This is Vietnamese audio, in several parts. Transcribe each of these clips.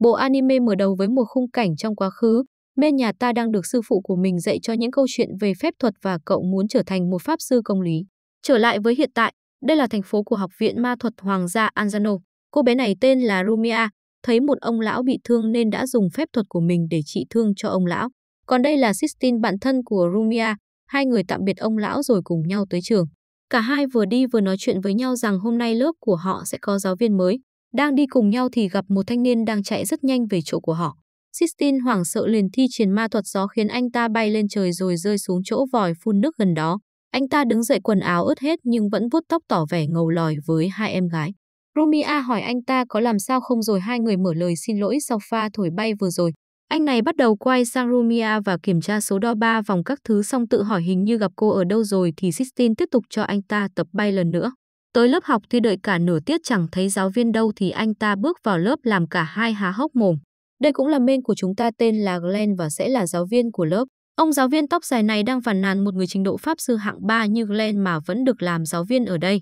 Bộ anime mở đầu với một khung cảnh trong quá khứ, Mê nhà ta đang được sư phụ của mình dạy cho những câu chuyện về phép thuật và cậu muốn trở thành một pháp sư công lý. Trở lại với hiện tại, đây là thành phố của Học viện Ma thuật Hoàng gia Anzano. Cô bé này tên là Rumia, thấy một ông lão bị thương nên đã dùng phép thuật của mình để trị thương cho ông lão. Còn đây là Sistine bạn thân của Rumia, hai người tạm biệt ông lão rồi cùng nhau tới trường. Cả hai vừa đi vừa nói chuyện với nhau rằng hôm nay lớp của họ sẽ có giáo viên mới. Đang đi cùng nhau thì gặp một thanh niên đang chạy rất nhanh về chỗ của họ. Sistine hoảng sợ liền thi triển ma thuật gió khiến anh ta bay lên trời rồi rơi xuống chỗ vòi phun nước gần đó. Anh ta đứng dậy quần áo ướt hết nhưng vẫn vuốt tóc tỏ vẻ ngầu lòi với hai em gái. Romia hỏi anh ta có làm sao không rồi hai người mở lời xin lỗi sau pha thổi bay vừa rồi. Anh này bắt đầu quay sang Romia và kiểm tra số đo ba vòng các thứ xong tự hỏi hình như gặp cô ở đâu rồi thì Sistine tiếp tục cho anh ta tập bay lần nữa. Tới lớp học thì đợi cả nửa tiết chẳng thấy giáo viên đâu thì anh ta bước vào lớp làm cả hai há hốc mồm. Đây cũng là main của chúng ta tên là Glenn và sẽ là giáo viên của lớp. Ông giáo viên tóc dài này đang phản nàn một người trình độ pháp sư hạng 3 như Glenn mà vẫn được làm giáo viên ở đây.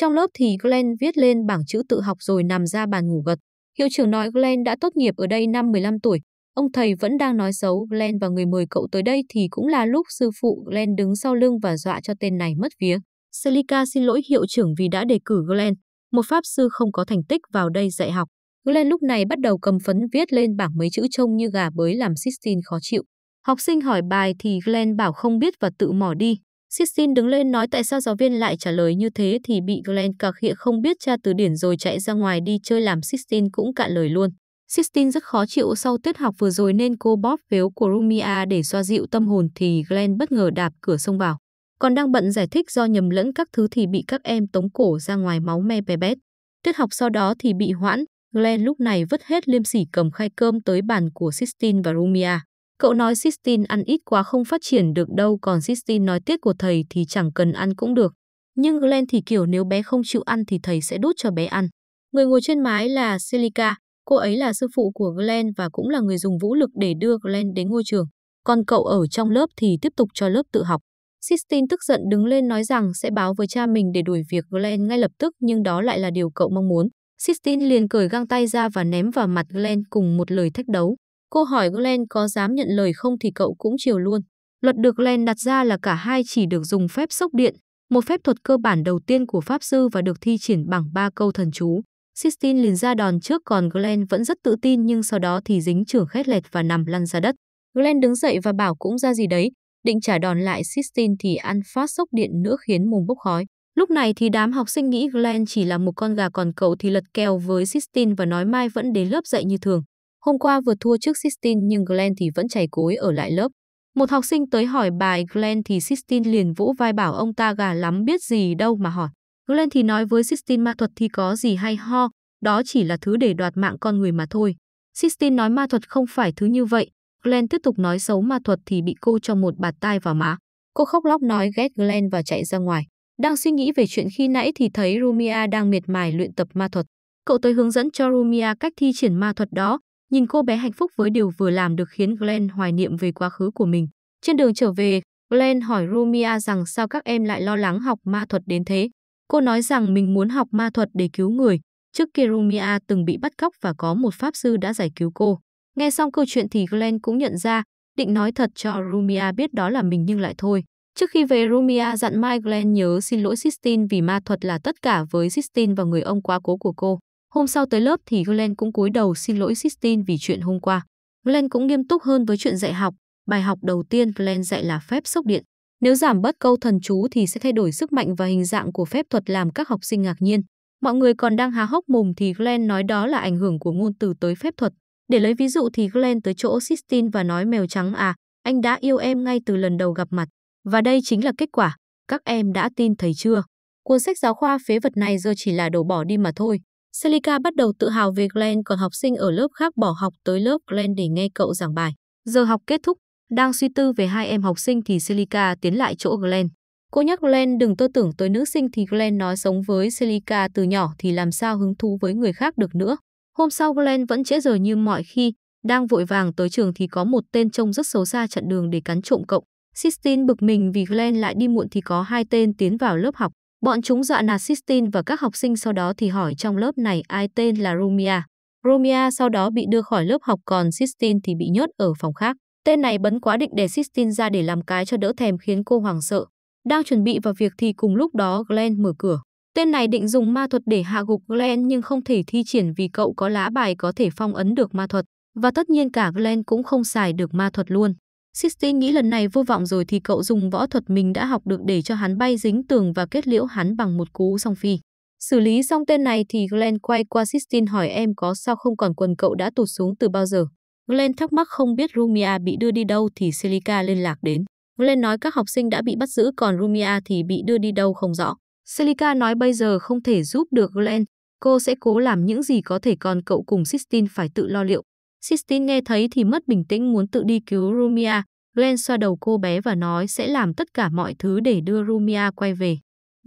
Trong lớp thì Glenn viết lên bảng chữ tự học rồi nằm ra bàn ngủ gật. Hiệu trưởng nói Glenn đã tốt nghiệp ở đây năm 15 tuổi. Ông thầy vẫn đang nói xấu Glenn và người mời cậu tới đây thì cũng là lúc sư phụ Glenn đứng sau lưng và dọa cho tên này mất vía. Celica xin lỗi hiệu trưởng vì đã đề cử Glenn, một pháp sư không có thành tích vào đây dạy học. Glenn lúc này bắt đầu cầm phấn viết lên bảng mấy chữ trông như gà bới làm Sistine khó chịu. Học sinh hỏi bài thì Glenn bảo không biết và tự mỏ đi. Sistine đứng lên nói tại sao giáo viên lại trả lời như thế thì bị Glenn cạc khịa không biết tra từ điển rồi chạy ra ngoài đi chơi làm Sistine cũng cạn lời luôn. Sistine rất khó chịu sau tiết học vừa rồi nên cô bóp phiếu của Rumia để xoa dịu tâm hồn thì Glenn bất ngờ đạp cửa xông vào còn đang bận giải thích do nhầm lẫn các thứ thì bị các em tống cổ ra ngoài máu me bè bét. Tiết học sau đó thì bị hoãn, Glenn lúc này vứt hết liêm sỉ cầm khay cơm tới bàn của Sistine và Rumia. Cậu nói Sistine ăn ít quá không phát triển được đâu còn Sistine nói tiết của thầy thì chẳng cần ăn cũng được. Nhưng Glenn thì kiểu nếu bé không chịu ăn thì thầy sẽ đút cho bé ăn. Người ngồi trên mái là Silica, cô ấy là sư phụ của Glenn và cũng là người dùng vũ lực để đưa Glenn đến ngôi trường. Còn cậu ở trong lớp thì tiếp tục cho lớp tự học. Sistine tức giận đứng lên nói rằng sẽ báo với cha mình để đuổi việc Glenn ngay lập tức nhưng đó lại là điều cậu mong muốn. Sistine liền cởi găng tay ra và ném vào mặt Glenn cùng một lời thách đấu. Cô hỏi Glenn có dám nhận lời không thì cậu cũng chiều luôn. Luật được Glenn đặt ra là cả hai chỉ được dùng phép sốc điện, một phép thuật cơ bản đầu tiên của Pháp Sư và được thi triển bằng ba câu thần chú. Sistine liền ra đòn trước còn Glenn vẫn rất tự tin nhưng sau đó thì dính trưởng khét lẹt và nằm lăn ra đất. Glenn đứng dậy và bảo cũng ra gì đấy, định trả đòn lại Sistine thì ăn phát sốc điện nữa khiến mồm bốc khói. Lúc này thì đám học sinh nghĩ Glenn chỉ là một con gà còn cậu thì lật kèo với Sistine và nói mai vẫn đến lớp dạy như thường. Hôm qua vừa thua trước Sistine nhưng Glenn thì vẫn chảy cối ở lại lớp. Một học sinh tới hỏi bài Glenn thì Sistine liền vỗ vai bảo ông ta gà lắm biết gì đâu mà hỏi. Glenn thì nói với Sistine ma thuật thì có gì hay ho, đó chỉ là thứ để đoạt mạng con người mà thôi. Sistine nói ma thuật không phải thứ như vậy, Glenn tiếp tục nói xấu ma thuật thì bị cô cho một bạt tai vào má. Cô khóc lóc nói ghét Glenn và chạy ra ngoài. Đang suy nghĩ về chuyện khi nãy thì thấy Rumia đang miệt mài luyện tập ma thuật. Cậu tới hướng dẫn cho Rumia cách thi triển ma thuật đó. Nhìn cô bé hạnh phúc với điều vừa làm được khiến Glenn hoài niệm về quá khứ của mình. Trên đường trở về, Glenn hỏi Rumia rằng sao các em lại lo lắng học ma thuật đến thế. Cô nói rằng mình muốn học ma thuật để cứu người. Trước kia Rumia từng bị bắt cóc và có một pháp sư đã giải cứu cô. Nghe xong câu chuyện thì Glenn cũng nhận ra, định nói thật cho Rumia biết đó là mình nhưng lại thôi. Trước khi về Rumia dặn Mike Glenn nhớ xin lỗi Sistine vì ma thuật là tất cả với Sistine và người ông quá cố của cô. Hôm sau tới lớp thì Glenn cũng cúi đầu xin lỗi Sistine vì chuyện hôm qua. Glenn cũng nghiêm túc hơn với chuyện dạy học. Bài học đầu tiên Glenn dạy là phép sốc điện. Nếu giảm bớt câu thần chú thì sẽ thay đổi sức mạnh và hình dạng của phép thuật làm các học sinh ngạc nhiên. Mọi người còn đang há hốc mồm thì Glenn nói đó là ảnh hưởng của ngôn từ tới phép thuật. Để lấy ví dụ thì Glenn tới chỗ Sistine và nói mèo trắng à, anh đã yêu em ngay từ lần đầu gặp mặt. Và đây chính là kết quả, các em đã tin thầy chưa? Cuốn sách giáo khoa phế vật này giờ chỉ là đổ bỏ đi mà thôi. Celica bắt đầu tự hào về Glenn còn học sinh ở lớp khác bỏ học tới lớp Glenn để nghe cậu giảng bài. Giờ học kết thúc, đang suy tư về hai em học sinh thì Celica tiến lại chỗ Glenn. Cô nhắc Glenn đừng tơ tưởng tới nữ sinh thì Glenn nói sống với Celica từ nhỏ thì làm sao hứng thú với người khác được nữa. Hôm sau Glenn vẫn trễ giờ như mọi khi, đang vội vàng tới trường thì có một tên trông rất xấu xa chặn đường để cắn trộm cậu. Sistine bực mình vì Glenn lại đi muộn thì có hai tên tiến vào lớp học. Bọn chúng dọa nạt Sistine và các học sinh sau đó thì hỏi trong lớp này ai tên là Romia. Romia sau đó bị đưa khỏi lớp học còn Sistine thì bị nhốt ở phòng khác. Tên này bấn quá định để Sistine ra để làm cái cho đỡ thèm khiến cô hoảng sợ. Đang chuẩn bị vào việc thì cùng lúc đó Glenn mở cửa. Tên này định dùng ma thuật để hạ gục Glenn nhưng không thể thi triển vì cậu có lá bài có thể phong ấn được ma thuật. Và tất nhiên cả Glenn cũng không xài được ma thuật luôn. Sistine nghĩ lần này vô vọng rồi thì cậu dùng võ thuật mình đã học được để cho hắn bay dính tường và kết liễu hắn bằng một cú song phi. Xử lý xong tên này thì Glenn quay qua Sistine hỏi em có sao không còn quần cậu đã tụt xuống từ bao giờ. Glenn thắc mắc không biết Rumia bị đưa đi đâu thì Celica liên lạc đến. Glenn nói các học sinh đã bị bắt giữ còn Rumia thì bị đưa đi đâu không rõ. Celica nói bây giờ không thể giúp được Glenn, cô sẽ cố làm những gì có thể còn cậu cùng Sistine phải tự lo liệu. Sistine nghe thấy thì mất bình tĩnh muốn tự đi cứu Rumia. Glenn xoa đầu cô bé và nói sẽ làm tất cả mọi thứ để đưa Rumia quay về.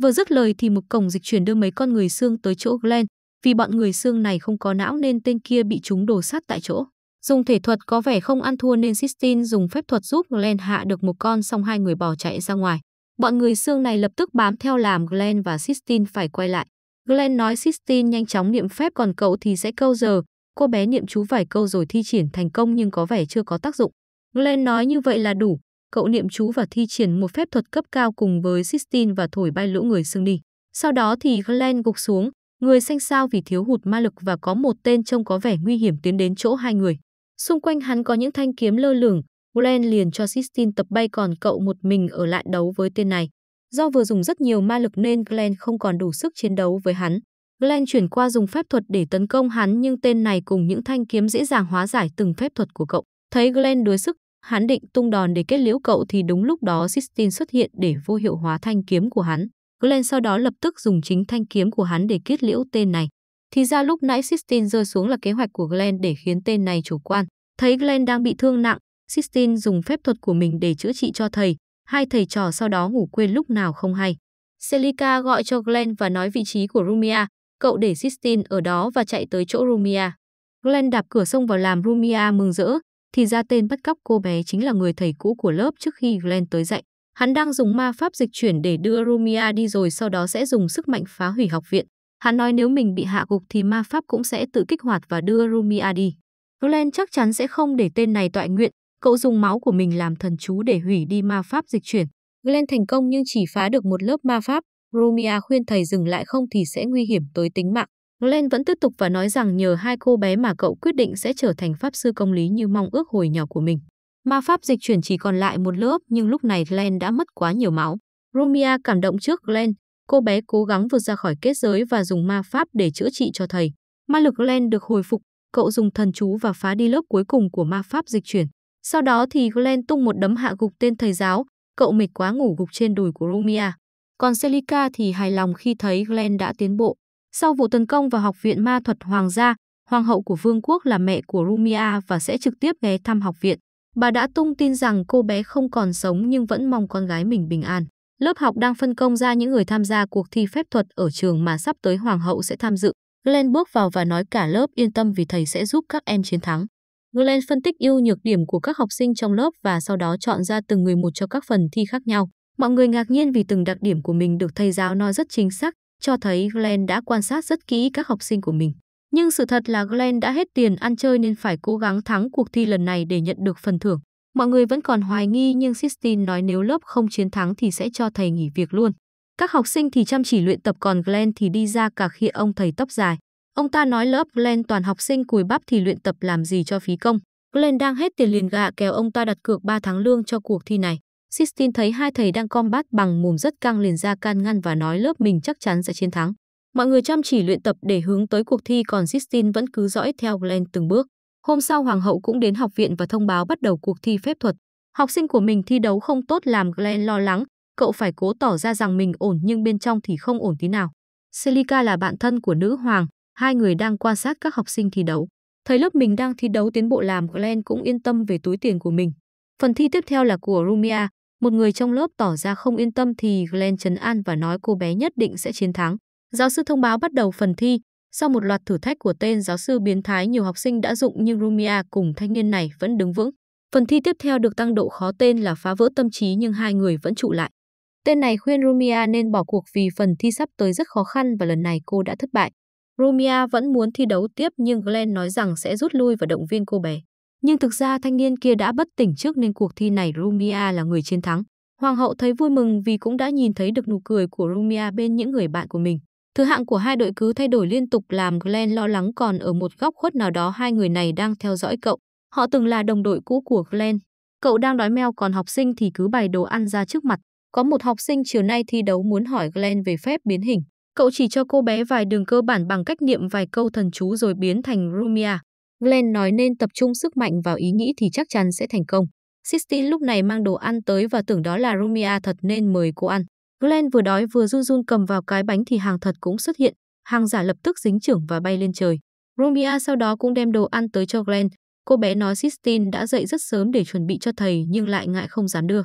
Vừa dứt lời thì một cổng dịch chuyển đưa mấy con người xương tới chỗ Glenn. Vì bọn người xương này không có não nên tên kia bị chúng đổ sát tại chỗ. Dùng thể thuật có vẻ không ăn thua nên Sistine dùng phép thuật giúp Glenn hạ được một con xong hai người bỏ chạy ra ngoài bọn người xương này lập tức bám theo làm Glenn và Sistine phải quay lại. Glenn nói Sistine nhanh chóng niệm phép còn cậu thì sẽ câu giờ. Cô bé niệm chú vài câu rồi thi triển thành công nhưng có vẻ chưa có tác dụng. Glenn nói như vậy là đủ. Cậu niệm chú và thi triển một phép thuật cấp cao cùng với Sistine và thổi bay lũ người xương đi. Sau đó thì Glenn gục xuống, người xanh xao vì thiếu hụt ma lực và có một tên trông có vẻ nguy hiểm tiến đến chỗ hai người. Xung quanh hắn có những thanh kiếm lơ lửng, Glenn liền cho Sistine tập bay còn cậu một mình ở lại đấu với tên này. Do vừa dùng rất nhiều ma lực nên Glenn không còn đủ sức chiến đấu với hắn. Glenn chuyển qua dùng phép thuật để tấn công hắn nhưng tên này cùng những thanh kiếm dễ dàng hóa giải từng phép thuật của cậu. Thấy Glenn đuối sức, hắn định tung đòn để kết liễu cậu thì đúng lúc đó Sistine xuất hiện để vô hiệu hóa thanh kiếm của hắn. Glenn sau đó lập tức dùng chính thanh kiếm của hắn để kết liễu tên này. Thì ra lúc nãy Sistine rơi xuống là kế hoạch của Glenn để khiến tên này chủ quan. Thấy Glenn đang bị thương nặng, Sistine dùng phép thuật của mình để chữa trị cho thầy, hai thầy trò sau đó ngủ quên lúc nào không hay. Celica gọi cho Glenn và nói vị trí của Rumia, cậu để Sistine ở đó và chạy tới chỗ Rumia. Glenn đạp cửa sông vào làm Rumia mừng rỡ, thì ra tên bắt cóc cô bé chính là người thầy cũ của lớp trước khi Glenn tới dạy. Hắn đang dùng ma pháp dịch chuyển để đưa Rumia đi rồi sau đó sẽ dùng sức mạnh phá hủy học viện. Hắn nói nếu mình bị hạ gục thì ma pháp cũng sẽ tự kích hoạt và đưa Rumia đi. Glenn chắc chắn sẽ không để tên này tọa nguyện, Cậu dùng máu của mình làm thần chú để hủy đi ma pháp dịch chuyển. Glenn thành công nhưng chỉ phá được một lớp ma pháp. Romia khuyên thầy dừng lại không thì sẽ nguy hiểm tới tính mạng. Glenn vẫn tiếp tục và nói rằng nhờ hai cô bé mà cậu quyết định sẽ trở thành pháp sư công lý như mong ước hồi nhỏ của mình. Ma pháp dịch chuyển chỉ còn lại một lớp nhưng lúc này Glenn đã mất quá nhiều máu. Romia cảm động trước Glenn, cô bé cố gắng vượt ra khỏi kết giới và dùng ma pháp để chữa trị cho thầy. Ma lực Glenn được hồi phục, cậu dùng thần chú và phá đi lớp cuối cùng của ma pháp dịch chuyển. Sau đó thì Glenn tung một đấm hạ gục tên thầy giáo, cậu mệt quá ngủ gục trên đùi của Rumia. Còn Celica thì hài lòng khi thấy Glenn đã tiến bộ. Sau vụ tấn công vào học viện ma thuật hoàng gia, hoàng hậu của vương quốc là mẹ của Rumia và sẽ trực tiếp ghé thăm học viện. Bà đã tung tin rằng cô bé không còn sống nhưng vẫn mong con gái mình bình an. Lớp học đang phân công ra những người tham gia cuộc thi phép thuật ở trường mà sắp tới hoàng hậu sẽ tham dự. Glenn bước vào và nói cả lớp yên tâm vì thầy sẽ giúp các em chiến thắng. Glenn phân tích ưu nhược điểm của các học sinh trong lớp và sau đó chọn ra từng người một cho các phần thi khác nhau. Mọi người ngạc nhiên vì từng đặc điểm của mình được thầy giáo nói rất chính xác, cho thấy Glenn đã quan sát rất kỹ các học sinh của mình. Nhưng sự thật là Glenn đã hết tiền ăn chơi nên phải cố gắng thắng cuộc thi lần này để nhận được phần thưởng. Mọi người vẫn còn hoài nghi nhưng Sistine nói nếu lớp không chiến thắng thì sẽ cho thầy nghỉ việc luôn. Các học sinh thì chăm chỉ luyện tập còn Glenn thì đi ra cả khi ông thầy tóc dài. Ông ta nói lớp Glenn toàn học sinh cùi bắp thì luyện tập làm gì cho phí công. Glenn đang hết tiền liền gạ kéo ông ta đặt cược 3 tháng lương cho cuộc thi này. Sistine thấy hai thầy đang combat bằng mồm rất căng liền ra can ngăn và nói lớp mình chắc chắn sẽ chiến thắng. Mọi người chăm chỉ luyện tập để hướng tới cuộc thi còn Sistine vẫn cứ dõi theo Glenn từng bước. Hôm sau hoàng hậu cũng đến học viện và thông báo bắt đầu cuộc thi phép thuật. Học sinh của mình thi đấu không tốt làm Glenn lo lắng, cậu phải cố tỏ ra rằng mình ổn nhưng bên trong thì không ổn tí nào. Celica là bạn thân của nữ hoàng, Hai người đang quan sát các học sinh thi đấu. Thấy lớp mình đang thi đấu tiến bộ làm Glenn cũng yên tâm về túi tiền của mình. Phần thi tiếp theo là của Rumia. Một người trong lớp tỏ ra không yên tâm thì Glenn chấn an và nói cô bé nhất định sẽ chiến thắng. Giáo sư thông báo bắt đầu phần thi. Sau một loạt thử thách của tên giáo sư biến thái nhiều học sinh đã dụng nhưng Rumia cùng thanh niên này vẫn đứng vững. Phần thi tiếp theo được tăng độ khó tên là phá vỡ tâm trí nhưng hai người vẫn trụ lại. Tên này khuyên Rumia nên bỏ cuộc vì phần thi sắp tới rất khó khăn và lần này cô đã thất bại. Romia vẫn muốn thi đấu tiếp nhưng Glenn nói rằng sẽ rút lui và động viên cô bé. Nhưng thực ra thanh niên kia đã bất tỉnh trước nên cuộc thi này Rumia là người chiến thắng. Hoàng hậu thấy vui mừng vì cũng đã nhìn thấy được nụ cười của Rumia bên những người bạn của mình. Thứ hạng của hai đội cứ thay đổi liên tục làm Glenn lo lắng còn ở một góc khuất nào đó hai người này đang theo dõi cậu. Họ từng là đồng đội cũ của Glenn. Cậu đang đói meo còn học sinh thì cứ bày đồ ăn ra trước mặt. Có một học sinh chiều nay thi đấu muốn hỏi Glenn về phép biến hình. Cậu chỉ cho cô bé vài đường cơ bản bằng cách niệm vài câu thần chú rồi biến thành Rumia. Glenn nói nên tập trung sức mạnh vào ý nghĩ thì chắc chắn sẽ thành công. Sisti lúc này mang đồ ăn tới và tưởng đó là Rumia thật nên mời cô ăn. Glenn vừa đói vừa run run cầm vào cái bánh thì hàng thật cũng xuất hiện. Hàng giả lập tức dính trưởng và bay lên trời. Rumia sau đó cũng đem đồ ăn tới cho Glenn. Cô bé nói Sistine đã dậy rất sớm để chuẩn bị cho thầy nhưng lại ngại không dám đưa.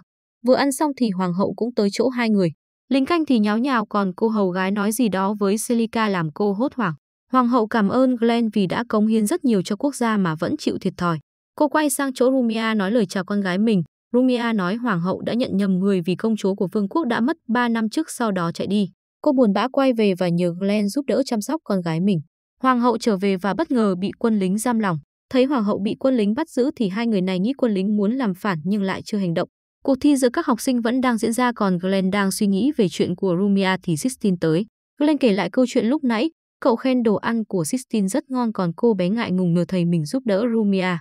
Vừa ăn xong thì hoàng hậu cũng tới chỗ hai người. Lính canh thì nháo nhào còn cô hầu gái nói gì đó với Celica làm cô hốt hoảng. Hoàng hậu cảm ơn Glenn vì đã cống hiến rất nhiều cho quốc gia mà vẫn chịu thiệt thòi. Cô quay sang chỗ Rumia nói lời chào con gái mình. Rumia nói hoàng hậu đã nhận nhầm người vì công chúa của vương quốc đã mất 3 năm trước sau đó chạy đi. Cô buồn bã quay về và nhờ Glenn giúp đỡ chăm sóc con gái mình. Hoàng hậu trở về và bất ngờ bị quân lính giam lòng. Thấy hoàng hậu bị quân lính bắt giữ thì hai người này nghĩ quân lính muốn làm phản nhưng lại chưa hành động. Cuộc thi giữa các học sinh vẫn đang diễn ra còn Glenn đang suy nghĩ về chuyện của Rumia thì Sistine tới. Glenn kể lại câu chuyện lúc nãy, cậu khen đồ ăn của Sistine rất ngon còn cô bé ngại ngùng nhờ thầy mình giúp đỡ Rumia.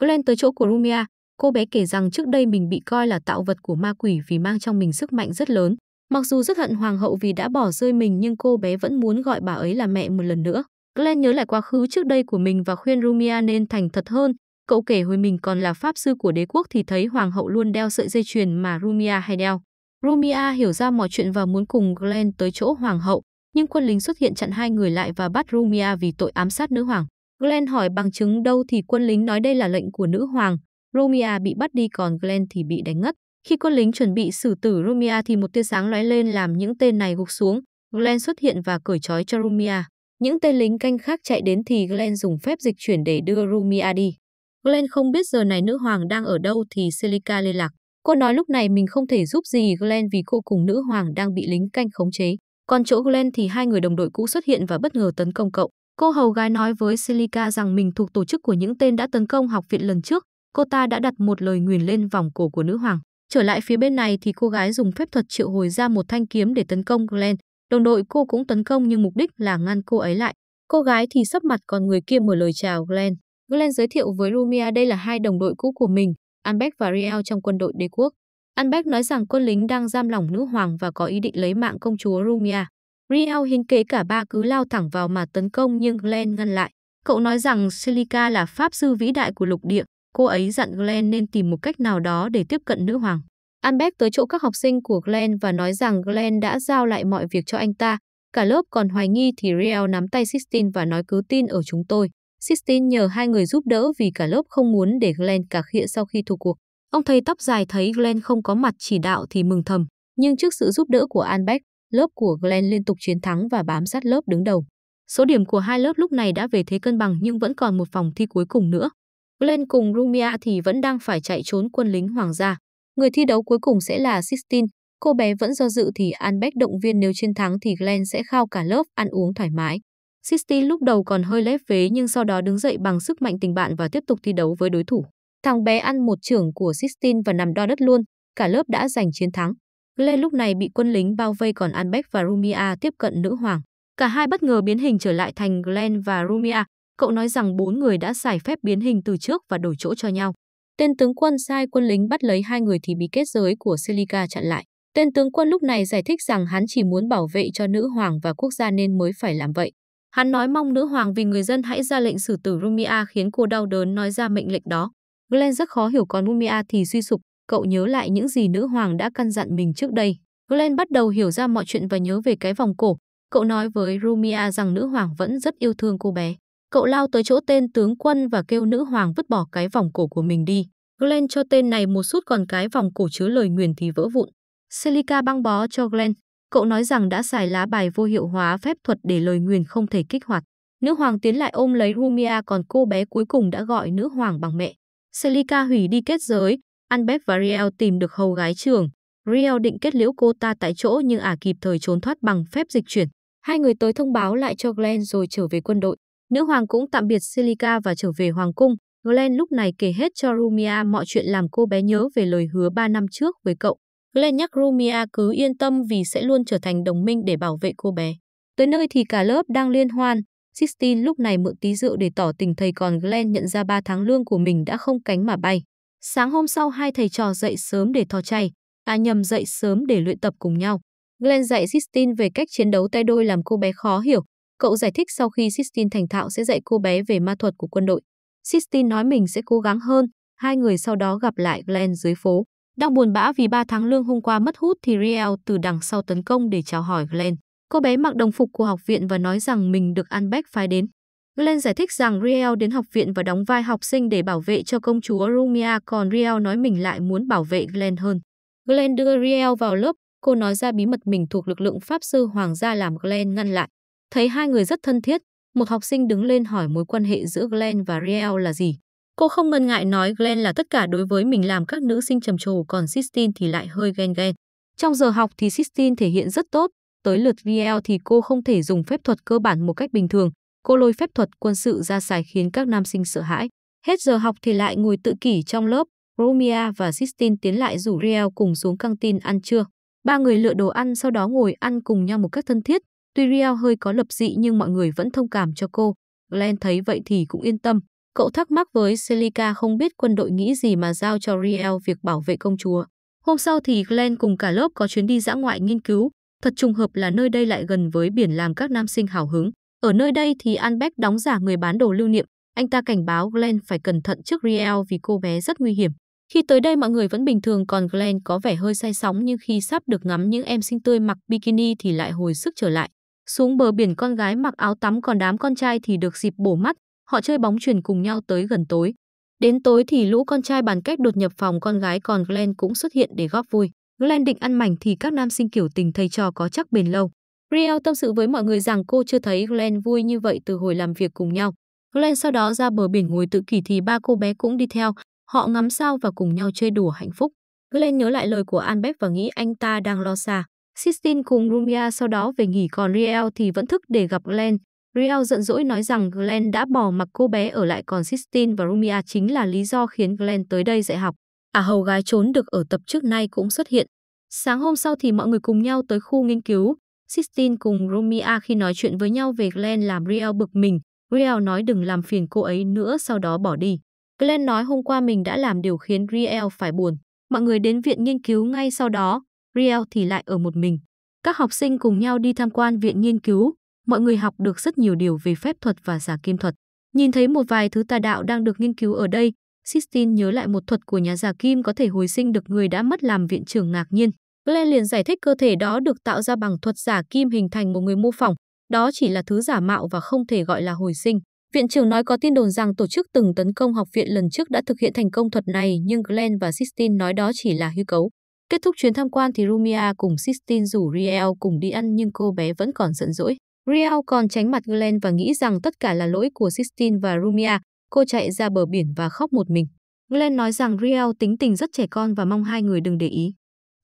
Glenn tới chỗ của Rumia, cô bé kể rằng trước đây mình bị coi là tạo vật của ma quỷ vì mang trong mình sức mạnh rất lớn. Mặc dù rất hận hoàng hậu vì đã bỏ rơi mình nhưng cô bé vẫn muốn gọi bà ấy là mẹ một lần nữa. Glenn nhớ lại quá khứ trước đây của mình và khuyên Rumia nên thành thật hơn, Cậu kể hồi mình còn là pháp sư của đế quốc thì thấy hoàng hậu luôn đeo sợi dây chuyền mà Rumia hay đeo. Rumia hiểu ra mọi chuyện và muốn cùng Glenn tới chỗ hoàng hậu, nhưng quân lính xuất hiện chặn hai người lại và bắt Rumia vì tội ám sát nữ hoàng. Glenn hỏi bằng chứng đâu thì quân lính nói đây là lệnh của nữ hoàng. Rumia bị bắt đi còn Glenn thì bị đánh ngất. Khi quân lính chuẩn bị xử tử Rumia thì một tia sáng lóe lên làm những tên này gục xuống. Glenn xuất hiện và cởi trói cho Rumia. Những tên lính canh khác chạy đến thì Glenn dùng phép dịch chuyển để đưa Rumia đi. Glenn không biết giờ này nữ hoàng đang ở đâu thì Celica liên lạc. Cô nói lúc này mình không thể giúp gì Glenn vì cô cùng nữ hoàng đang bị lính canh khống chế. Còn chỗ Glenn thì hai người đồng đội cũ xuất hiện và bất ngờ tấn công cậu. Cô hầu gái nói với Celica rằng mình thuộc tổ chức của những tên đã tấn công học viện lần trước. Cô ta đã đặt một lời nguyền lên vòng cổ của nữ hoàng. Trở lại phía bên này thì cô gái dùng phép thuật triệu hồi ra một thanh kiếm để tấn công Glenn. Đồng đội cô cũng tấn công nhưng mục đích là ngăn cô ấy lại. Cô gái thì sắp mặt còn người kia mở lời chào Glenn. Glenn giới thiệu với Lumia đây là hai đồng đội cũ của mình, Albert và Riel trong quân đội đế quốc. Albert nói rằng quân lính đang giam lỏng nữ hoàng và có ý định lấy mạng công chúa Lumia. Riel hiên kế cả ba cứ lao thẳng vào mà tấn công nhưng Glenn ngăn lại. Cậu nói rằng Silica là pháp sư vĩ đại của lục địa, cô ấy dặn Glenn nên tìm một cách nào đó để tiếp cận nữ hoàng. Albert tới chỗ các học sinh của Glenn và nói rằng Glenn đã giao lại mọi việc cho anh ta. Cả lớp còn hoài nghi thì Riel nắm tay Sistine và nói cứ tin ở chúng tôi. Sistine nhờ hai người giúp đỡ vì cả lớp không muốn để Glenn cạc khịa sau khi thua cuộc. Ông thầy tóc dài thấy Glenn không có mặt chỉ đạo thì mừng thầm, nhưng trước sự giúp đỡ của Albeck, lớp của Glenn liên tục chiến thắng và bám sát lớp đứng đầu. Số điểm của hai lớp lúc này đã về thế cân bằng nhưng vẫn còn một phòng thi cuối cùng nữa. Glenn cùng Rumia thì vẫn đang phải chạy trốn quân lính hoàng gia. Người thi đấu cuối cùng sẽ là Sistine. Cô bé vẫn do dự thì Albeck động viên nếu chiến thắng thì Glenn sẽ khao cả lớp ăn uống thoải mái. Sistine lúc đầu còn hơi lép vế nhưng sau đó đứng dậy bằng sức mạnh tình bạn và tiếp tục thi đấu với đối thủ. Thằng bé ăn một trưởng của Sistine và nằm đo đất luôn, cả lớp đã giành chiến thắng. Glenn lúc này bị quân lính bao vây còn Albert và Rumia tiếp cận nữ hoàng. Cả hai bất ngờ biến hình trở lại thành Glenn và Rumia. Cậu nói rằng bốn người đã xài phép biến hình từ trước và đổi chỗ cho nhau. Tên tướng quân sai quân lính bắt lấy hai người thì bị kết giới của Celica chặn lại. Tên tướng quân lúc này giải thích rằng hắn chỉ muốn bảo vệ cho nữ hoàng và quốc gia nên mới phải làm vậy. Hắn nói mong nữ hoàng vì người dân hãy ra lệnh xử tử Rumia khiến cô đau đớn nói ra mệnh lệnh đó. Glenn rất khó hiểu còn Rumia thì suy sụp, cậu nhớ lại những gì nữ hoàng đã căn dặn mình trước đây. Glenn bắt đầu hiểu ra mọi chuyện và nhớ về cái vòng cổ. Cậu nói với Rumia rằng nữ hoàng vẫn rất yêu thương cô bé. Cậu lao tới chỗ tên tướng quân và kêu nữ hoàng vứt bỏ cái vòng cổ của mình đi. Glenn cho tên này một sút còn cái vòng cổ chứa lời nguyền thì vỡ vụn. Celica băng bó cho Glenn. Cậu nói rằng đã xài lá bài vô hiệu hóa phép thuật để lời nguyền không thể kích hoạt. Nữ hoàng tiến lại ôm lấy Rumia còn cô bé cuối cùng đã gọi nữ hoàng bằng mẹ. Celica hủy đi kết giới, Albert và Riel tìm được hầu gái trường. Riel định kết liễu cô ta tại chỗ nhưng ả à kịp thời trốn thoát bằng phép dịch chuyển. Hai người tới thông báo lại cho Glenn rồi trở về quân đội. Nữ hoàng cũng tạm biệt Celica và trở về hoàng cung. Glenn lúc này kể hết cho Rumia mọi chuyện làm cô bé nhớ về lời hứa 3 năm trước với cậu. Glenn nhắc Rumia cứ yên tâm vì sẽ luôn trở thành đồng minh để bảo vệ cô bé. Tới nơi thì cả lớp đang liên hoan, Sistine lúc này mượn tí rượu để tỏ tình thầy còn Glenn nhận ra 3 tháng lương của mình đã không cánh mà bay. Sáng hôm sau hai thầy trò dậy sớm để thò chay, à nhầm dậy sớm để luyện tập cùng nhau. Glenn dạy Sistine về cách chiến đấu tay đôi làm cô bé khó hiểu. Cậu giải thích sau khi Sistine thành thạo sẽ dạy cô bé về ma thuật của quân đội. Sistine nói mình sẽ cố gắng hơn, hai người sau đó gặp lại Glenn dưới phố. Đang buồn bã vì 3 tháng lương hôm qua mất hút thì Riel từ đằng sau tấn công để chào hỏi Glenn. Cô bé mặc đồng phục của học viện và nói rằng mình được Anbeck phái đến. Glenn giải thích rằng Riel đến học viện và đóng vai học sinh để bảo vệ cho công chúa Rumia còn Riel nói mình lại muốn bảo vệ Glenn hơn. Glenn đưa Riel vào lớp, cô nói ra bí mật mình thuộc lực lượng Pháp sư Hoàng gia làm Glenn ngăn lại. Thấy hai người rất thân thiết, một học sinh đứng lên hỏi mối quan hệ giữa Glenn và Riel là gì. Cô không ngần ngại nói Glenn là tất cả đối với mình làm các nữ sinh trầm trồ còn Sistine thì lại hơi ghen ghen. Trong giờ học thì Sistine thể hiện rất tốt, tới lượt Riel thì cô không thể dùng phép thuật cơ bản một cách bình thường. Cô lôi phép thuật quân sự ra xài khiến các nam sinh sợ hãi. Hết giờ học thì lại ngồi tự kỷ trong lớp, Romia và Sistine tiến lại rủ Riel cùng xuống căng tin ăn trưa. Ba người lựa đồ ăn sau đó ngồi ăn cùng nhau một cách thân thiết. Tuy Riel hơi có lập dị nhưng mọi người vẫn thông cảm cho cô. Glenn thấy vậy thì cũng yên tâm. Cậu thắc mắc với Celica không biết quân đội nghĩ gì mà giao cho Riel việc bảo vệ công chúa. Hôm sau thì Glenn cùng cả lớp có chuyến đi dã ngoại nghiên cứu. Thật trùng hợp là nơi đây lại gần với biển làm các nam sinh hào hứng. Ở nơi đây thì Anbeck đóng giả người bán đồ lưu niệm. Anh ta cảnh báo Glenn phải cẩn thận trước Riel vì cô bé rất nguy hiểm. Khi tới đây mọi người vẫn bình thường còn Glenn có vẻ hơi say sóng nhưng khi sắp được ngắm những em sinh tươi mặc bikini thì lại hồi sức trở lại. Xuống bờ biển con gái mặc áo tắm còn đám con trai thì được dịp bổ mắt, Họ chơi bóng chuyền cùng nhau tới gần tối. Đến tối thì lũ con trai bàn cách đột nhập phòng con gái còn Glenn cũng xuất hiện để góp vui. Glenn định ăn mảnh thì các nam sinh kiểu tình thầy trò có chắc bền lâu. Riel tâm sự với mọi người rằng cô chưa thấy Glenn vui như vậy từ hồi làm việc cùng nhau. Glenn sau đó ra bờ biển ngồi tự kỷ thì ba cô bé cũng đi theo. Họ ngắm sao và cùng nhau chơi đùa hạnh phúc. Glenn nhớ lại lời của Albert và nghĩ anh ta đang lo xa. Sistine cùng Rumia sau đó về nghỉ còn Riel thì vẫn thức để gặp Glenn. Real giận dỗi nói rằng Glenn đã bỏ mặc cô bé ở lại còn Sistine và Rumia chính là lý do khiến Glenn tới đây dạy học. À hầu gái trốn được ở tập trước nay cũng xuất hiện. Sáng hôm sau thì mọi người cùng nhau tới khu nghiên cứu. Sistine cùng Romia khi nói chuyện với nhau về Glenn làm Real bực mình. Real nói đừng làm phiền cô ấy nữa sau đó bỏ đi. Glenn nói hôm qua mình đã làm điều khiến Real phải buồn. Mọi người đến viện nghiên cứu ngay sau đó, Real thì lại ở một mình. Các học sinh cùng nhau đi tham quan viện nghiên cứu, mọi người học được rất nhiều điều về phép thuật và giả kim thuật. Nhìn thấy một vài thứ tà đạo đang được nghiên cứu ở đây, Sistine nhớ lại một thuật của nhà giả kim có thể hồi sinh được người đã mất làm viện trưởng ngạc nhiên. Glenn liền giải thích cơ thể đó được tạo ra bằng thuật giả kim hình thành một người mô phỏng, đó chỉ là thứ giả mạo và không thể gọi là hồi sinh. Viện trưởng nói có tin đồn rằng tổ chức từng tấn công học viện lần trước đã thực hiện thành công thuật này nhưng Glenn và Sistine nói đó chỉ là hư cấu. Kết thúc chuyến tham quan thì Rumia cùng Sistine rủ Riel cùng đi ăn nhưng cô bé vẫn còn giận dỗi. Real còn tránh mặt Glenn và nghĩ rằng tất cả là lỗi của Sistine và Rumia. Cô chạy ra bờ biển và khóc một mình. Glenn nói rằng Real tính tình rất trẻ con và mong hai người đừng để ý.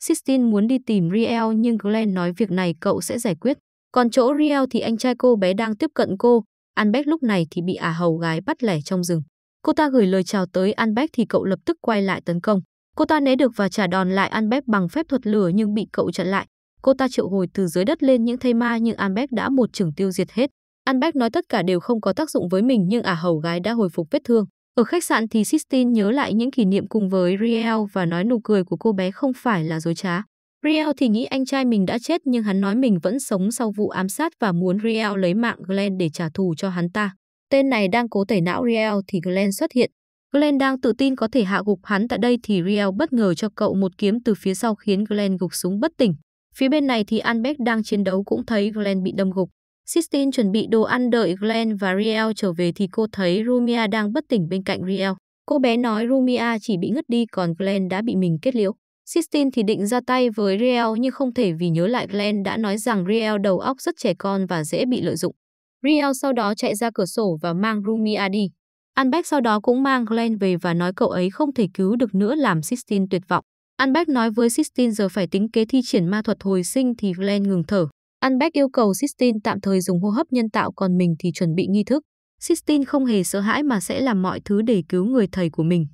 Sistine muốn đi tìm Riel nhưng Glenn nói việc này cậu sẽ giải quyết. Còn chỗ Riel thì anh trai cô bé đang tiếp cận cô. Albert lúc này thì bị ả hầu gái bắt lẻ trong rừng. Cô ta gửi lời chào tới Albert thì cậu lập tức quay lại tấn công. Cô ta né được và trả đòn lại Albert bằng phép thuật lửa nhưng bị cậu chặn lại cô ta triệu hồi từ dưới đất lên những thây ma nhưng Anbeck đã một chưởng tiêu diệt hết. Anbeck nói tất cả đều không có tác dụng với mình nhưng ả à hầu gái đã hồi phục vết thương. Ở khách sạn thì Sistine nhớ lại những kỷ niệm cùng với Riel và nói nụ cười của cô bé không phải là dối trá. Riel thì nghĩ anh trai mình đã chết nhưng hắn nói mình vẫn sống sau vụ ám sát và muốn Riel lấy mạng Glenn để trả thù cho hắn ta. Tên này đang cố tẩy não Riel thì Glenn xuất hiện. Glenn đang tự tin có thể hạ gục hắn tại đây thì Riel bất ngờ cho cậu một kiếm từ phía sau khiến Glenn gục súng bất tỉnh. Phía bên này thì Anbeck đang chiến đấu cũng thấy Glenn bị đâm gục. Sistine chuẩn bị đồ ăn đợi Glenn và Riel trở về thì cô thấy Rumia đang bất tỉnh bên cạnh Riel. Cô bé nói Rumia chỉ bị ngất đi còn Glenn đã bị mình kết liễu. Sistine thì định ra tay với Riel nhưng không thể vì nhớ lại Glenn đã nói rằng Riel đầu óc rất trẻ con và dễ bị lợi dụng. Riel sau đó chạy ra cửa sổ và mang Rumia đi. Anbeck sau đó cũng mang Glenn về và nói cậu ấy không thể cứu được nữa làm Sistine tuyệt vọng. Anbeck nói với Sistine giờ phải tính kế thi triển ma thuật hồi sinh thì Glenn ngừng thở. Anbeck yêu cầu Sistine tạm thời dùng hô hấp nhân tạo còn mình thì chuẩn bị nghi thức. Sistine không hề sợ hãi mà sẽ làm mọi thứ để cứu người thầy của mình.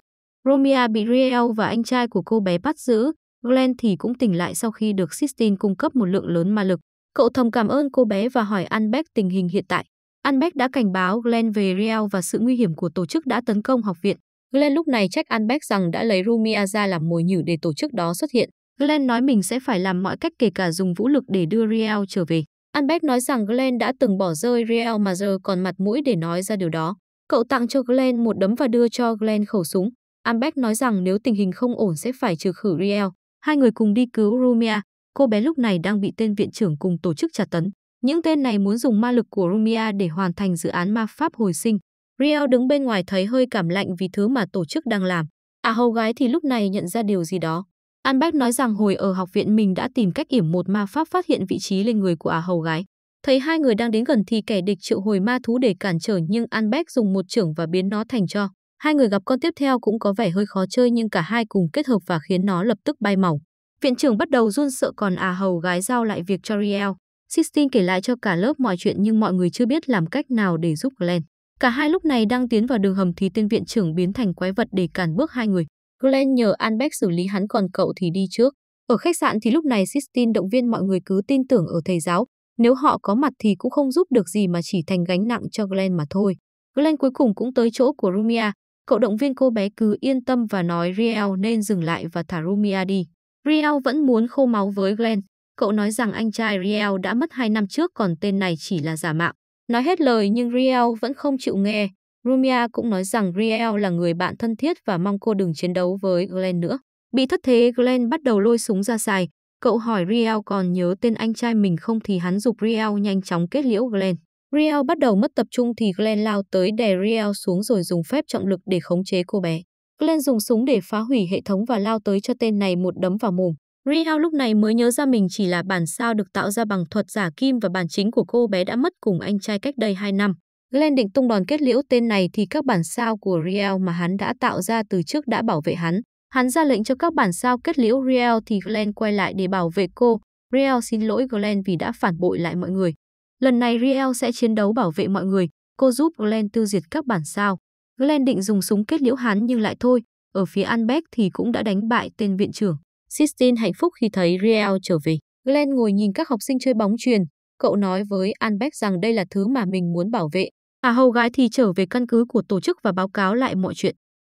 Romia bị Riel và anh trai của cô bé bắt giữ, Glenn thì cũng tỉnh lại sau khi được Sistine cung cấp một lượng lớn ma lực. Cậu thầm cảm ơn cô bé và hỏi Anbeck tình hình hiện tại. Anbeck đã cảnh báo Glenn về Riel và sự nguy hiểm của tổ chức đã tấn công học viện. Glenn lúc này trách Anbeck rằng đã lấy Rumia ra làm mồi nhử để tổ chức đó xuất hiện. Glenn nói mình sẽ phải làm mọi cách kể cả dùng vũ lực để đưa Real trở về. Anbeck nói rằng Glenn đã từng bỏ rơi Real mà giờ còn mặt mũi để nói ra điều đó. Cậu tặng cho Glenn một đấm và đưa cho Glenn khẩu súng. Anbeck nói rằng nếu tình hình không ổn sẽ phải trừ khử Riel. Hai người cùng đi cứu Rumia. Cô bé lúc này đang bị tên viện trưởng cùng tổ chức trả tấn. Những tên này muốn dùng ma lực của Rumia để hoàn thành dự án ma pháp hồi sinh. Riel đứng bên ngoài thấy hơi cảm lạnh vì thứ mà tổ chức đang làm. À hầu gái thì lúc này nhận ra điều gì đó. Albert nói rằng hồi ở học viện mình đã tìm cách yểm một ma pháp phát hiện vị trí lên người của à hầu gái. Thấy hai người đang đến gần thì kẻ địch triệu hồi ma thú để cản trở nhưng Albert dùng một trưởng và biến nó thành cho. Hai người gặp con tiếp theo cũng có vẻ hơi khó chơi nhưng cả hai cùng kết hợp và khiến nó lập tức bay màu. Viện trưởng bắt đầu run sợ còn à hầu gái giao lại việc cho Riel. Sistine kể lại cho cả lớp mọi chuyện nhưng mọi người chưa biết làm cách nào để giúp Glenn. Cả hai lúc này đang tiến vào đường hầm thì tên viện trưởng biến thành quái vật để cản bước hai người. Glenn nhờ Albert xử lý hắn còn cậu thì đi trước. Ở khách sạn thì lúc này Sistine động viên mọi người cứ tin tưởng ở thầy giáo. Nếu họ có mặt thì cũng không giúp được gì mà chỉ thành gánh nặng cho Glenn mà thôi. Glenn cuối cùng cũng tới chỗ của Rumia. Cậu động viên cô bé cứ yên tâm và nói Riel nên dừng lại và thả Rumia đi. Riel vẫn muốn khô máu với Glenn. Cậu nói rằng anh trai Riel đã mất 2 năm trước còn tên này chỉ là giả mạo. Nói hết lời nhưng Riel vẫn không chịu nghe. Rumia cũng nói rằng Riel là người bạn thân thiết và mong cô đừng chiến đấu với Glenn nữa. Bị thất thế Glenn bắt đầu lôi súng ra xài. Cậu hỏi Riel còn nhớ tên anh trai mình không thì hắn dục Riel nhanh chóng kết liễu Glenn. Riel bắt đầu mất tập trung thì Glenn lao tới đè Riel xuống rồi dùng phép trọng lực để khống chế cô bé. Glenn dùng súng để phá hủy hệ thống và lao tới cho tên này một đấm vào mồm. Riao lúc này mới nhớ ra mình chỉ là bản sao được tạo ra bằng thuật giả kim và bản chính của cô bé đã mất cùng anh trai cách đây 2 năm. Glenn định tung đòn kết liễu tên này thì các bản sao của Riel mà hắn đã tạo ra từ trước đã bảo vệ hắn. Hắn ra lệnh cho các bản sao kết liễu Riel thì Glenn quay lại để bảo vệ cô. Riel xin lỗi Glenn vì đã phản bội lại mọi người. Lần này Riel sẽ chiến đấu bảo vệ mọi người. Cô giúp Glenn tiêu diệt các bản sao. Glenn định dùng súng kết liễu hắn nhưng lại thôi. Ở phía Anbeck thì cũng đã đánh bại tên viện trưởng. Sistine hạnh phúc khi thấy Real trở về. Glenn ngồi nhìn các học sinh chơi bóng truyền. Cậu nói với Albert rằng đây là thứ mà mình muốn bảo vệ. À hầu gái thì trở về căn cứ của tổ chức và báo cáo lại mọi chuyện.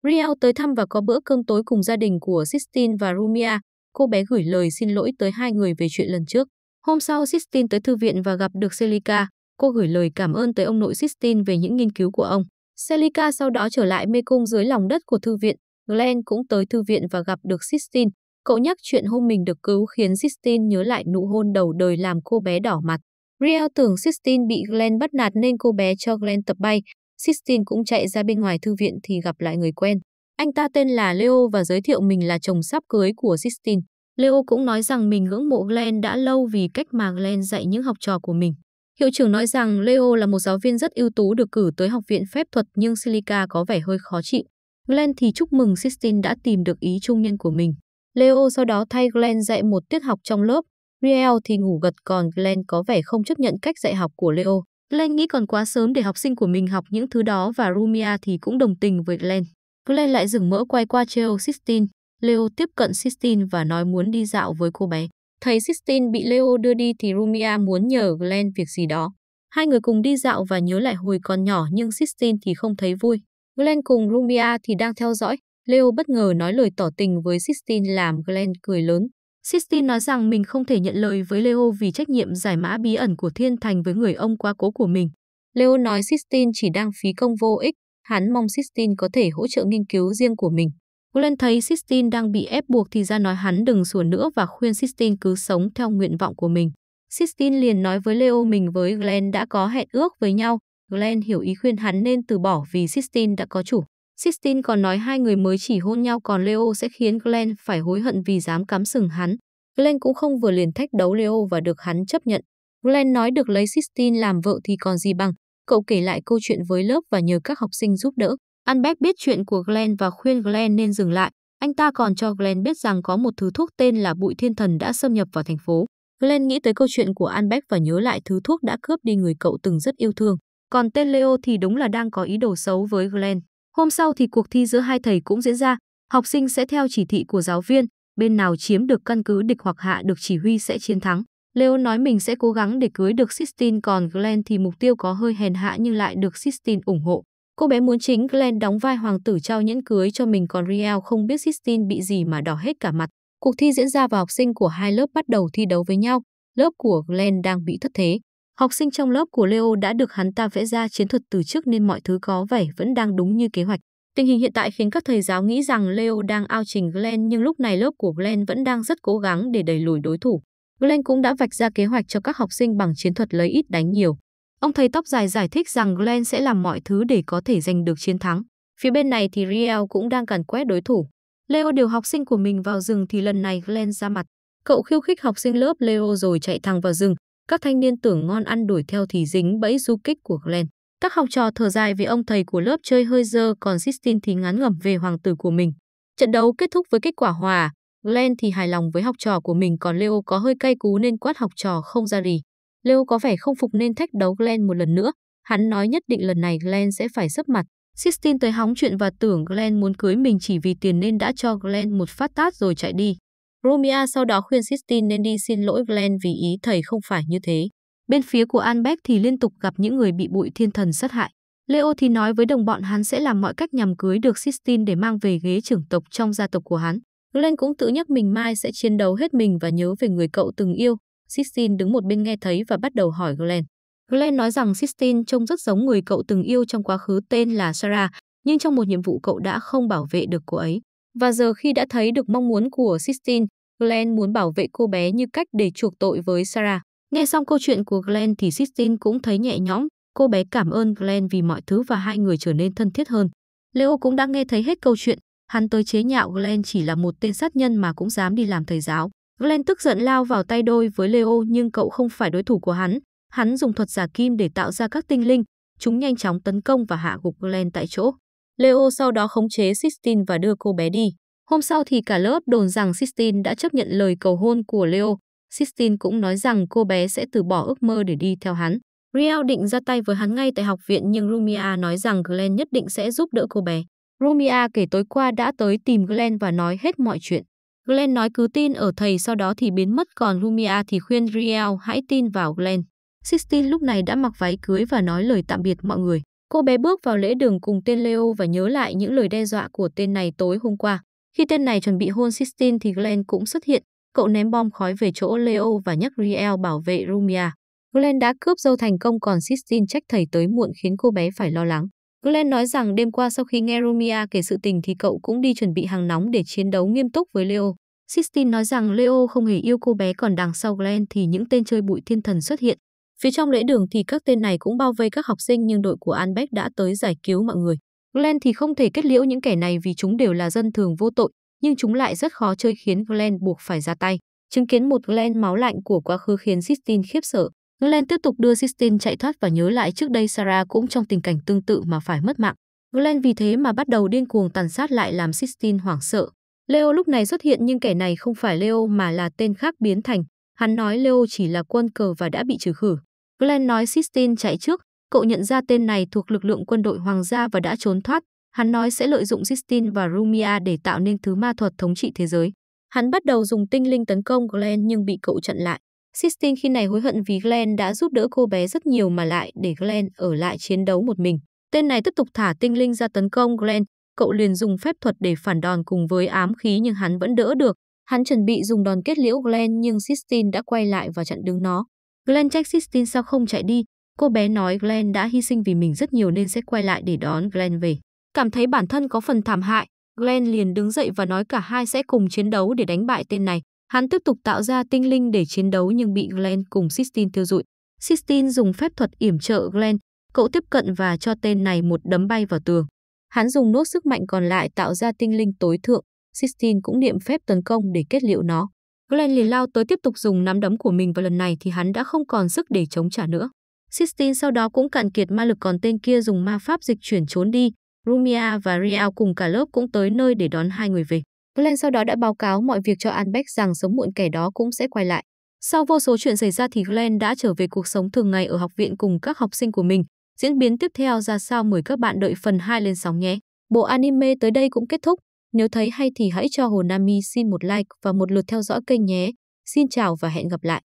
Real tới thăm và có bữa cơm tối cùng gia đình của Sistine và Rumia. Cô bé gửi lời xin lỗi tới hai người về chuyện lần trước. Hôm sau Sistine tới thư viện và gặp được Celica. Cô gửi lời cảm ơn tới ông nội Sistine về những nghiên cứu của ông. Celica sau đó trở lại mê cung dưới lòng đất của thư viện. Glenn cũng tới thư viện và gặp được Sistine. Cậu nhắc chuyện hôm mình được cứu khiến Sistine nhớ lại nụ hôn đầu đời làm cô bé đỏ mặt. Riel tưởng Sistine bị Glenn bắt nạt nên cô bé cho Glenn tập bay. Sistine cũng chạy ra bên ngoài thư viện thì gặp lại người quen. Anh ta tên là Leo và giới thiệu mình là chồng sắp cưới của Sistine. Leo cũng nói rằng mình ngưỡng mộ Glenn đã lâu vì cách mà Glenn dạy những học trò của mình. Hiệu trưởng nói rằng Leo là một giáo viên rất ưu tú được cử tới học viện phép thuật nhưng Silica có vẻ hơi khó chịu. Glenn thì chúc mừng Sistine đã tìm được ý trung nhân của mình. Leo sau đó thay Glenn dạy một tiết học trong lớp. Riel thì ngủ gật còn Glenn có vẻ không chấp nhận cách dạy học của Leo. Glenn nghĩ còn quá sớm để học sinh của mình học những thứ đó và Rumia thì cũng đồng tình với Glenn. Glenn lại dừng mỡ quay qua treo Sistine. Leo tiếp cận Sistine và nói muốn đi dạo với cô bé. Thấy Sistine bị Leo đưa đi thì Rumia muốn nhờ Glenn việc gì đó. Hai người cùng đi dạo và nhớ lại hồi còn nhỏ nhưng Sistine thì không thấy vui. Glenn cùng Rumia thì đang theo dõi. Leo bất ngờ nói lời tỏ tình với Sistine làm Glenn cười lớn. Sistine nói rằng mình không thể nhận lời với Leo vì trách nhiệm giải mã bí ẩn của thiên thành với người ông quá cố của mình. Leo nói Sistine chỉ đang phí công vô ích, hắn mong Sistine có thể hỗ trợ nghiên cứu riêng của mình. Glenn thấy Sistine đang bị ép buộc thì ra nói hắn đừng sủa nữa và khuyên Sistine cứ sống theo nguyện vọng của mình. Sistine liền nói với Leo mình với Glenn đã có hẹn ước với nhau. Glenn hiểu ý khuyên hắn nên từ bỏ vì Sistine đã có chủ. Sistine còn nói hai người mới chỉ hôn nhau còn Leo sẽ khiến Glenn phải hối hận vì dám cắm sừng hắn. Glenn cũng không vừa liền thách đấu Leo và được hắn chấp nhận. Glenn nói được lấy Sistine làm vợ thì còn gì bằng. Cậu kể lại câu chuyện với lớp và nhờ các học sinh giúp đỡ. Anbeck biết chuyện của Glenn và khuyên Glenn nên dừng lại. Anh ta còn cho Glenn biết rằng có một thứ thuốc tên là bụi thiên thần đã xâm nhập vào thành phố. Glenn nghĩ tới câu chuyện của Anbeck và nhớ lại thứ thuốc đã cướp đi người cậu từng rất yêu thương. Còn tên Leo thì đúng là đang có ý đồ xấu với Glenn. Hôm sau thì cuộc thi giữa hai thầy cũng diễn ra, học sinh sẽ theo chỉ thị của giáo viên, bên nào chiếm được căn cứ địch hoặc hạ được chỉ huy sẽ chiến thắng. Leo nói mình sẽ cố gắng để cưới được Sistine còn Glenn thì mục tiêu có hơi hèn hạ nhưng lại được Sistine ủng hộ. Cô bé muốn chính Glenn đóng vai hoàng tử trao nhẫn cưới cho mình còn Riel không biết Sistine bị gì mà đỏ hết cả mặt. Cuộc thi diễn ra và học sinh của hai lớp bắt đầu thi đấu với nhau. Lớp của Glenn đang bị thất thế. Học sinh trong lớp của Leo đã được hắn ta vẽ ra chiến thuật từ trước nên mọi thứ có vẻ vẫn đang đúng như kế hoạch. Tình hình hiện tại khiến các thầy giáo nghĩ rằng Leo đang ao trình Glenn nhưng lúc này lớp của Glenn vẫn đang rất cố gắng để đẩy lùi đối thủ. Glenn cũng đã vạch ra kế hoạch cho các học sinh bằng chiến thuật lấy ít đánh nhiều. Ông thầy tóc dài giải thích rằng Glenn sẽ làm mọi thứ để có thể giành được chiến thắng. Phía bên này thì Riel cũng đang cần quét đối thủ. Leo điều học sinh của mình vào rừng thì lần này Glenn ra mặt. Cậu khiêu khích học sinh lớp Leo rồi chạy thẳng vào rừng, các thanh niên tưởng ngon ăn đuổi theo thì dính bẫy du kích của Glenn. Các học trò thở dài vì ông thầy của lớp chơi hơi dơ còn Sistine thì ngán ngẩm về hoàng tử của mình. Trận đấu kết thúc với kết quả hòa, Glenn thì hài lòng với học trò của mình còn Leo có hơi cay cú nên quát học trò không ra gì. Leo có vẻ không phục nên thách đấu Glenn một lần nữa. Hắn nói nhất định lần này Glenn sẽ phải sấp mặt. Sistine tới hóng chuyện và tưởng Glenn muốn cưới mình chỉ vì tiền nên đã cho Glenn một phát tát rồi chạy đi. Rumia sau đó khuyên Sistine nên đi xin lỗi Glenn vì ý thầy không phải như thế. Bên phía của Anbeck thì liên tục gặp những người bị bụi thiên thần sát hại. Leo thì nói với đồng bọn hắn sẽ làm mọi cách nhằm cưới được Sistine để mang về ghế trưởng tộc trong gia tộc của hắn. Glenn cũng tự nhắc mình mai sẽ chiến đấu hết mình và nhớ về người cậu từng yêu. Sistine đứng một bên nghe thấy và bắt đầu hỏi Glenn. Glenn nói rằng Sistine trông rất giống người cậu từng yêu trong quá khứ tên là Sarah, nhưng trong một nhiệm vụ cậu đã không bảo vệ được cô ấy. Và giờ khi đã thấy được mong muốn của Sistine, Glenn muốn bảo vệ cô bé như cách để chuộc tội với Sarah. Nghe xong câu chuyện của Glenn thì Sistine cũng thấy nhẹ nhõm, cô bé cảm ơn Glenn vì mọi thứ và hai người trở nên thân thiết hơn. Leo cũng đã nghe thấy hết câu chuyện, hắn tới chế nhạo Glenn chỉ là một tên sát nhân mà cũng dám đi làm thầy giáo. Glenn tức giận lao vào tay đôi với Leo nhưng cậu không phải đối thủ của hắn. Hắn dùng thuật giả kim để tạo ra các tinh linh, chúng nhanh chóng tấn công và hạ gục Glenn tại chỗ. Leo sau đó khống chế Sistine và đưa cô bé đi. Hôm sau thì cả lớp đồn rằng Sistine đã chấp nhận lời cầu hôn của Leo. Sistine cũng nói rằng cô bé sẽ từ bỏ ước mơ để đi theo hắn. Riel định ra tay với hắn ngay tại học viện nhưng Rumia nói rằng Glenn nhất định sẽ giúp đỡ cô bé. Rumia kể tối qua đã tới tìm Glenn và nói hết mọi chuyện. Glenn nói cứ tin ở thầy sau đó thì biến mất còn Rumia thì khuyên Riel hãy tin vào Glenn. Sistine lúc này đã mặc váy cưới và nói lời tạm biệt mọi người. Cô bé bước vào lễ đường cùng tên Leo và nhớ lại những lời đe dọa của tên này tối hôm qua. Khi tên này chuẩn bị hôn Sistine thì Glenn cũng xuất hiện. Cậu ném bom khói về chỗ Leo và nhắc Riel bảo vệ Rumia. Glenn đã cướp dâu thành công còn Sistine trách thầy tới muộn khiến cô bé phải lo lắng. Glenn nói rằng đêm qua sau khi nghe Rumia kể sự tình thì cậu cũng đi chuẩn bị hàng nóng để chiến đấu nghiêm túc với Leo. Sistine nói rằng Leo không hề yêu cô bé còn đằng sau Glenn thì những tên chơi bụi thiên thần xuất hiện. Phía trong lễ đường thì các tên này cũng bao vây các học sinh nhưng đội của Albert đã tới giải cứu mọi người. Glenn thì không thể kết liễu những kẻ này vì chúng đều là dân thường vô tội, nhưng chúng lại rất khó chơi khiến Glenn buộc phải ra tay. Chứng kiến một Glenn máu lạnh của quá khứ khiến Sistine khiếp sợ. Glenn tiếp tục đưa Sistine chạy thoát và nhớ lại trước đây Sarah cũng trong tình cảnh tương tự mà phải mất mạng. Glenn vì thế mà bắt đầu điên cuồng tàn sát lại làm Sistine hoảng sợ. Leo lúc này xuất hiện nhưng kẻ này không phải Leo mà là tên khác biến thành. Hắn nói Leo chỉ là quân cờ và đã bị trừ khử. Glenn nói Sistine chạy trước, cậu nhận ra tên này thuộc lực lượng quân đội hoàng gia và đã trốn thoát. Hắn nói sẽ lợi dụng Sistine và Rumia để tạo nên thứ ma thuật thống trị thế giới. Hắn bắt đầu dùng tinh linh tấn công Glenn nhưng bị cậu chặn lại. Sistine khi này hối hận vì Glenn đã giúp đỡ cô bé rất nhiều mà lại để Glenn ở lại chiến đấu một mình. Tên này tiếp tục thả tinh linh ra tấn công Glenn, cậu liền dùng phép thuật để phản đòn cùng với ám khí nhưng hắn vẫn đỡ được. Hắn chuẩn bị dùng đòn kết liễu Glenn nhưng Sistine đã quay lại và chặn đứng nó. Glenn trách Sistine sao không chạy đi. Cô bé nói Glenn đã hy sinh vì mình rất nhiều nên sẽ quay lại để đón Glenn về. Cảm thấy bản thân có phần thảm hại, Glenn liền đứng dậy và nói cả hai sẽ cùng chiến đấu để đánh bại tên này. Hắn tiếp tục tạo ra tinh linh để chiến đấu nhưng bị Glenn cùng Sistine tiêu dụi. Sistine dùng phép thuật yểm trợ Glenn, cậu tiếp cận và cho tên này một đấm bay vào tường. Hắn dùng nốt sức mạnh còn lại tạo ra tinh linh tối thượng, Sistine cũng niệm phép tấn công để kết liễu nó. Glenn liền lao tới tiếp tục dùng nắm đấm của mình và lần này thì hắn đã không còn sức để chống trả nữa. Sistine sau đó cũng cạn kiệt ma lực còn tên kia dùng ma pháp dịch chuyển trốn đi. Rumia và Rial cùng cả lớp cũng tới nơi để đón hai người về. Glenn sau đó đã báo cáo mọi việc cho Albert rằng sớm muộn kẻ đó cũng sẽ quay lại. Sau vô số chuyện xảy ra thì Glenn đã trở về cuộc sống thường ngày ở học viện cùng các học sinh của mình. Diễn biến tiếp theo ra sao mời các bạn đợi phần 2 lên sóng nhé. Bộ anime tới đây cũng kết thúc. Nếu thấy hay thì hãy cho Hồ Nami xin một like và một lượt theo dõi kênh nhé. Xin chào và hẹn gặp lại.